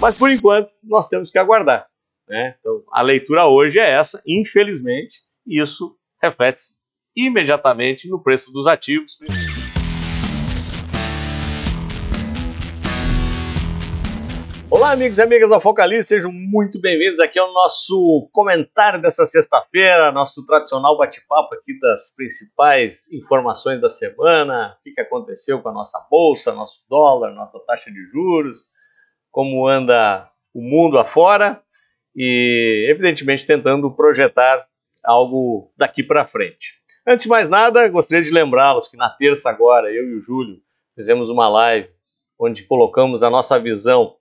Mas por enquanto nós temos que aguardar. Né? Então a leitura hoje é essa, infelizmente, isso reflete-se imediatamente no preço dos ativos. Olá, amigos e amigas da Focalize, sejam muito bem-vindos aqui ao nosso comentário dessa sexta-feira, nosso tradicional bate-papo aqui das principais informações da semana, o que aconteceu com a nossa bolsa, nosso dólar, nossa taxa de juros, como anda o mundo afora e, evidentemente, tentando projetar algo daqui para frente. Antes de mais nada, gostaria de lembrá-los que na terça agora, eu e o Júlio fizemos uma live onde colocamos a nossa visão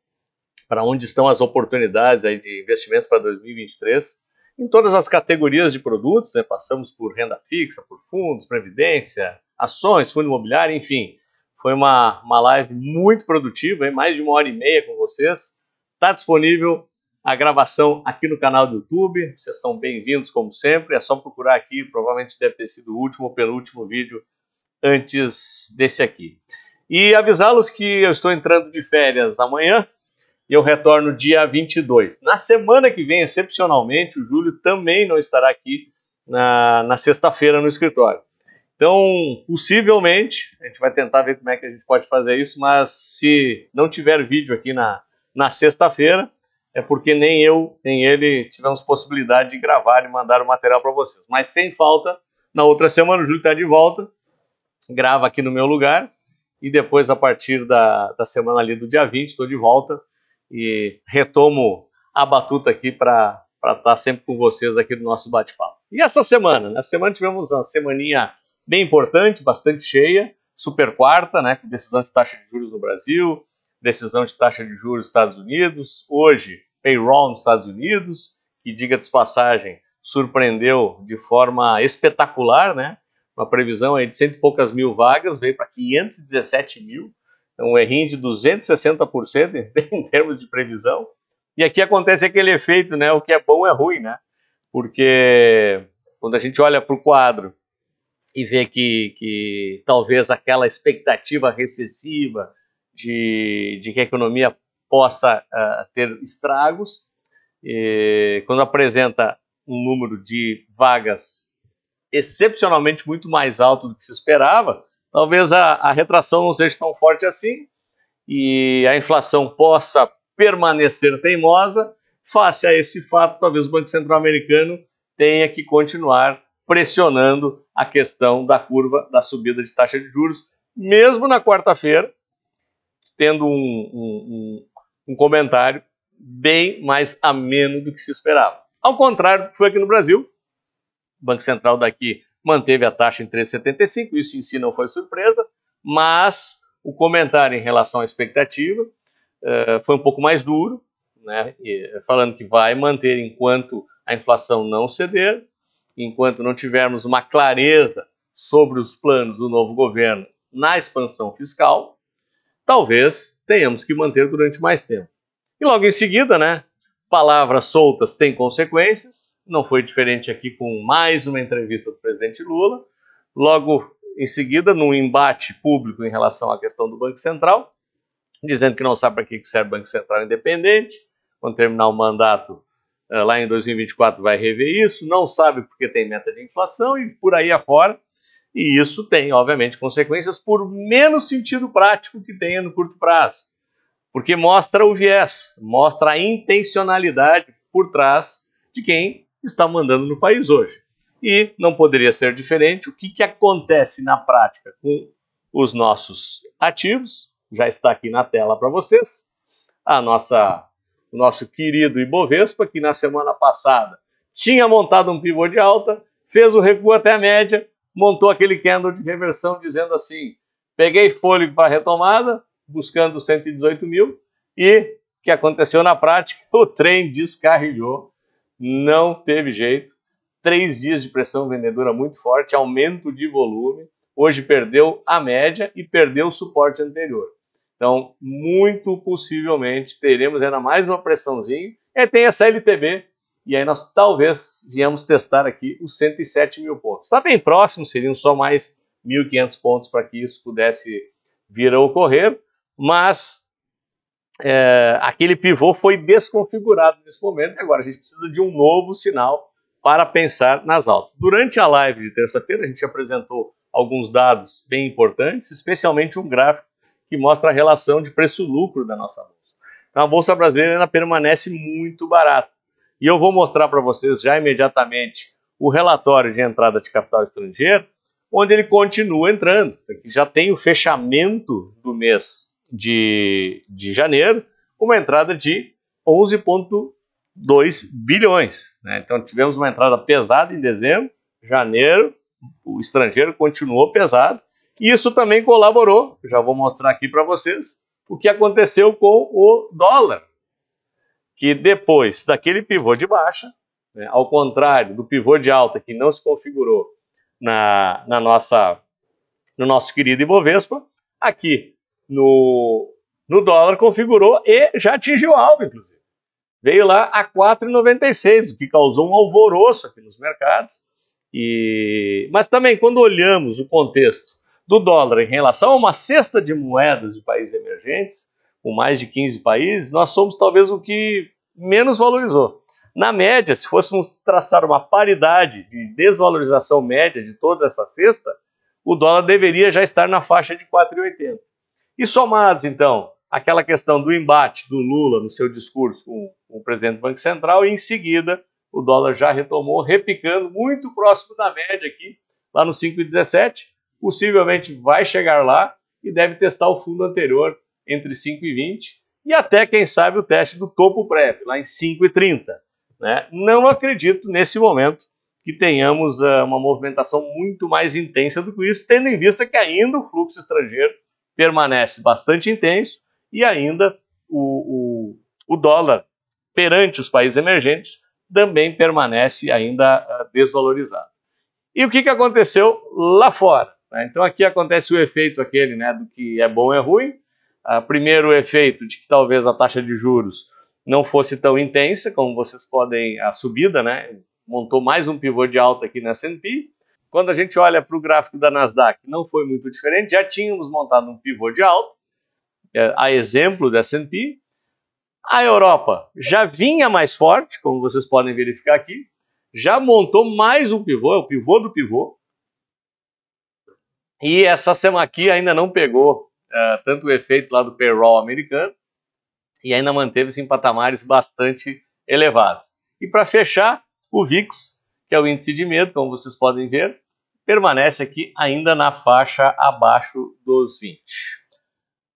para onde estão as oportunidades aí de investimentos para 2023 em todas as categorias de produtos, né? passamos por renda fixa, por fundos, previdência, ações, fundo imobiliário, enfim, foi uma, uma live muito produtiva, hein? mais de uma hora e meia com vocês. Está disponível a gravação aqui no canal do YouTube. Vocês são bem-vindos, como sempre. É só procurar aqui, provavelmente deve ter sido o último ou penúltimo vídeo antes desse aqui. E avisá-los que eu estou entrando de férias amanhã e eu retorno dia 22. Na semana que vem, excepcionalmente, o Júlio também não estará aqui na, na sexta-feira no escritório. Então, possivelmente, a gente vai tentar ver como é que a gente pode fazer isso, mas se não tiver vídeo aqui na, na sexta-feira, é porque nem eu, nem ele tivemos possibilidade de gravar e mandar o material para vocês. Mas sem falta, na outra semana o Júlio está de volta, grava aqui no meu lugar, e depois, a partir da, da semana ali do dia 20, estou de volta e retomo a batuta aqui para estar tá sempre com vocês aqui no nosso bate-papo. E essa semana? Na né? semana tivemos uma semaninha bem importante, bastante cheia, super quarta, né, com decisão de taxa de juros no Brasil, decisão de taxa de juros nos Estados Unidos, hoje payroll nos Estados Unidos, que diga de passagem, surpreendeu de forma espetacular, né? Uma previsão aí de cento e poucas mil vagas veio para 517 mil, então um errinho de 260% em termos de previsão. E aqui acontece aquele efeito, né? O que é bom é ruim, né? Porque quando a gente olha para o quadro e ver que, que talvez aquela expectativa recessiva de, de que a economia possa uh, ter estragos, e, quando apresenta um número de vagas excepcionalmente muito mais alto do que se esperava, talvez a, a retração não seja tão forte assim e a inflação possa permanecer teimosa. Face a esse fato, talvez o Banco Central Americano tenha que continuar pressionando a questão da curva da subida de taxa de juros, mesmo na quarta-feira, tendo um, um, um, um, comentário bem mais ameno do que se esperava. Ao contrário do que foi aqui no Brasil, o Banco Central daqui manteve a taxa em 3,75, isso em si não foi surpresa, mas o comentário em relação à expectativa uh, foi um pouco mais duro, né, falando que vai manter enquanto a inflação não ceder, enquanto não tivermos uma clareza sobre os planos do novo governo na expansão fiscal, talvez tenhamos que manter durante mais tempo. E logo em seguida, né? Palavras soltas têm consequências. Não foi diferente aqui com mais uma entrevista do presidente Lula. Logo em seguida, num embate público em relação à questão do Banco Central, dizendo que não sabe para que serve Banco Central independente. Quando terminar o mandato, eh, lá em 2024 vai rever isso, não sabe porque tem meta de inflação e por aí afora. E isso tem, obviamente, consequências por menos sentido prático que tenha no curto prazo, porque mostra o viés, mostra a intencionalidade por trás de quem está mandando no país hoje. E não poderia ser diferente o que, que acontece na prática com os nossos ativos, já está aqui na tela para vocês, a nossa o nosso querido Ibovespa, que na semana passada tinha montado um pivô de alta, fez o recuo até a média, montou aquele candle de reversão dizendo assim, peguei fôlego para retomada, buscando 118 mil, e o que aconteceu na prática? O trem descarrilhou, não teve jeito, três dias de pressão vendedora muito forte, aumento de volume, hoje perdeu a média e perdeu o suporte anterior. Então, muito possivelmente, teremos ainda mais uma pressãozinha. E é, tem essa LTB, e aí nós talvez viemos testar aqui os 107 mil pontos. Está bem próximo, seriam só mais 1.500 pontos para que isso pudesse vir a ocorrer, mas é, aquele pivô foi desconfigurado nesse momento, e agora a gente precisa de um novo sinal para pensar nas altas. Durante a live de terça-feira, a gente apresentou alguns dados bem importantes, especialmente um gráfico que mostra a relação de preço-lucro da nossa bolsa. Então a bolsa brasileira ainda permanece muito barata. E eu vou mostrar para vocês já imediatamente o relatório de entrada de capital estrangeiro, onde ele continua entrando. Tá? Já tem o fechamento do mês de, de janeiro, uma entrada de 11,2 bilhões. Né? Então tivemos uma entrada pesada em dezembro, janeiro, o estrangeiro continuou pesado isso também colaborou, já vou mostrar aqui para vocês, o que aconteceu com o dólar, que depois daquele pivô de baixa, né, ao contrário do pivô de alta que não se configurou na, na nossa, no nosso querido Ibovespa, aqui no, no dólar configurou e já atingiu o alvo, inclusive. Veio lá a 4,96, o que causou um alvoroço aqui nos mercados. E... Mas também, quando olhamos o contexto do dólar em relação a uma cesta de moedas de países emergentes, com mais de 15 países, nós somos talvez o que menos valorizou. Na média, se fôssemos traçar uma paridade de desvalorização média de toda essa cesta, o dólar deveria já estar na faixa de 4,80. E somados, então, aquela questão do embate do Lula no seu discurso com o presidente do Banco Central, e em seguida o dólar já retomou, repicando muito próximo da média aqui, lá no 5,17, possivelmente vai chegar lá e deve testar o fundo anterior entre 5 e 20 e até, quem sabe, o teste do topo prévio, lá em 5 e 30. Né? Não acredito, nesse momento, que tenhamos uh, uma movimentação muito mais intensa do que isso, tendo em vista que ainda o fluxo estrangeiro permanece bastante intenso e ainda o, o, o dólar perante os países emergentes também permanece ainda ah, desvalorizado. E o que, que aconteceu lá fora? Né? Então aqui acontece o efeito aquele né, do que é bom é ruim. Ah, primeiro o efeito de que talvez a taxa de juros não fosse tão intensa como vocês podem a subida, né? Montou mais um pivô de alta aqui na S&P. Quando a gente olha para o gráfico da Nasdaq, não foi muito diferente. Já tínhamos montado um pivô de alta, é, a exemplo da S&P. A Europa já vinha mais forte, como vocês podem verificar aqui. Já montou mais um pivô, é o pivô do pivô. E essa aqui ainda não pegou uh, tanto o efeito lá do payroll americano e ainda manteve-se em patamares bastante elevados. E para fechar, o VIX, que é o índice de medo, como vocês podem ver, permanece aqui ainda na faixa abaixo dos 20.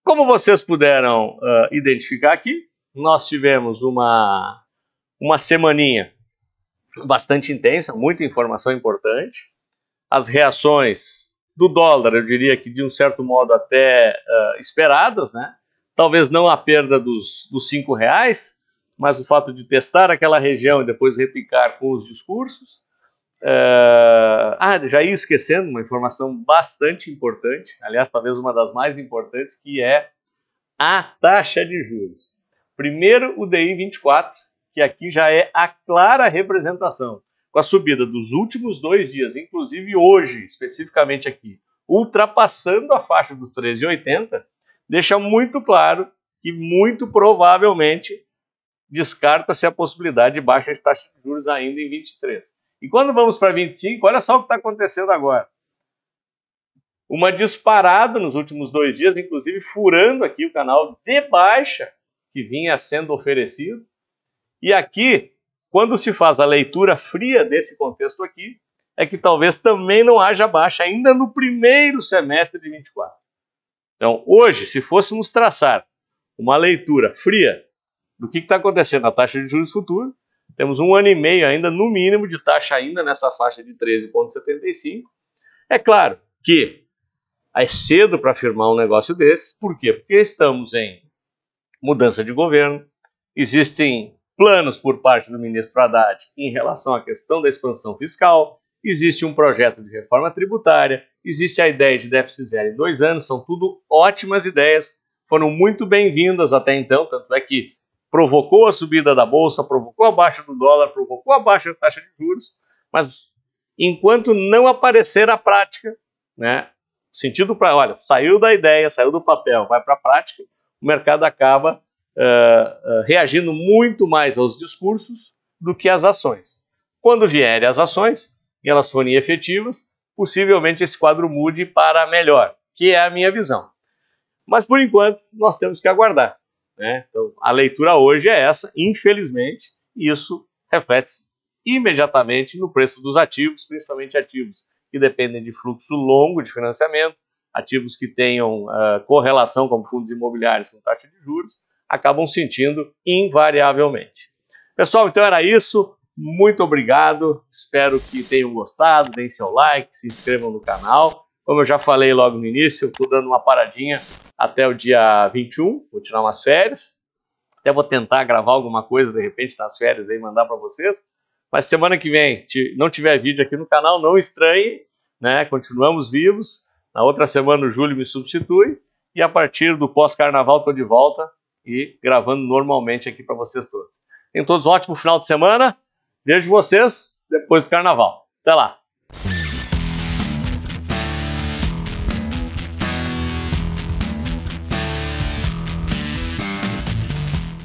Como vocês puderam uh, identificar aqui, nós tivemos uma, uma semaninha bastante intensa, muita informação importante. As reações do dólar, eu diria que de um certo modo até uh, esperadas, né? Talvez não a perda dos, dos cinco reais, mas o fato de testar aquela região e depois replicar com os discursos. Uh, ah, já ia esquecendo uma informação bastante importante, aliás, talvez uma das mais importantes, que é a taxa de juros. Primeiro, o DI 24, que aqui já é a clara representação com a subida dos últimos dois dias, inclusive hoje, especificamente aqui, ultrapassando a faixa dos 13,80, deixa muito claro que muito provavelmente descarta-se a possibilidade de baixa de taxa de juros ainda em 23. E quando vamos para 25, olha só o que está acontecendo agora. Uma disparada nos últimos dois dias, inclusive furando aqui o canal de baixa que vinha sendo oferecido. E aqui quando se faz a leitura fria desse contexto aqui, é que talvez também não haja baixa ainda no primeiro semestre de 24. Então, hoje, se fôssemos traçar uma leitura fria do que está acontecendo na taxa de juros futuro, temos um ano e meio ainda, no mínimo, de taxa ainda nessa faixa de 13,75. É claro que é cedo para afirmar um negócio desse, por quê? Porque estamos em mudança de governo, existem planos por parte do ministro Haddad em relação à questão da expansão fiscal, existe um projeto de reforma tributária, existe a ideia de déficit zero em dois anos, são tudo ótimas ideias, foram muito bem-vindas até então, tanto é que provocou a subida da bolsa, provocou a baixa do dólar, provocou a baixa da taxa de juros, mas enquanto não aparecer a prática, né, sentido para, olha, saiu da ideia, saiu do papel, vai para a prática, o mercado acaba eh, eh, reagindo muito mais aos discursos do que às ações. Quando vierem as ações, e elas forem efetivas, possivelmente esse quadro mude para melhor, que é a minha visão. Mas por enquanto, nós temos que aguardar. Né? Então, a leitura hoje é essa, infelizmente, e isso reflete-se imediatamente no preço dos ativos, principalmente ativos que dependem de fluxo longo de financiamento, ativos que tenham uh, correlação, como fundos imobiliários, com taxa de juros, acabam sentindo invariavelmente. Pessoal, então era isso. Muito obrigado. Espero que tenham gostado. Deem seu like, se inscrevam no canal. Como eu já falei logo no início, eu estou dando uma paradinha até o dia 21. Vou tirar umas férias. Até vou tentar gravar alguma coisa de repente nas férias e mandar para vocês. Mas semana que vem, não tiver vídeo aqui no canal, não estranhe, né? Continuamos vivos. Na outra semana o Júlio me substitui e a partir do pós-carnaval estou de volta e gravando normalmente aqui para vocês todos. Tenham todos um ótimo final de semana. Vejo vocês depois do carnaval. Até lá!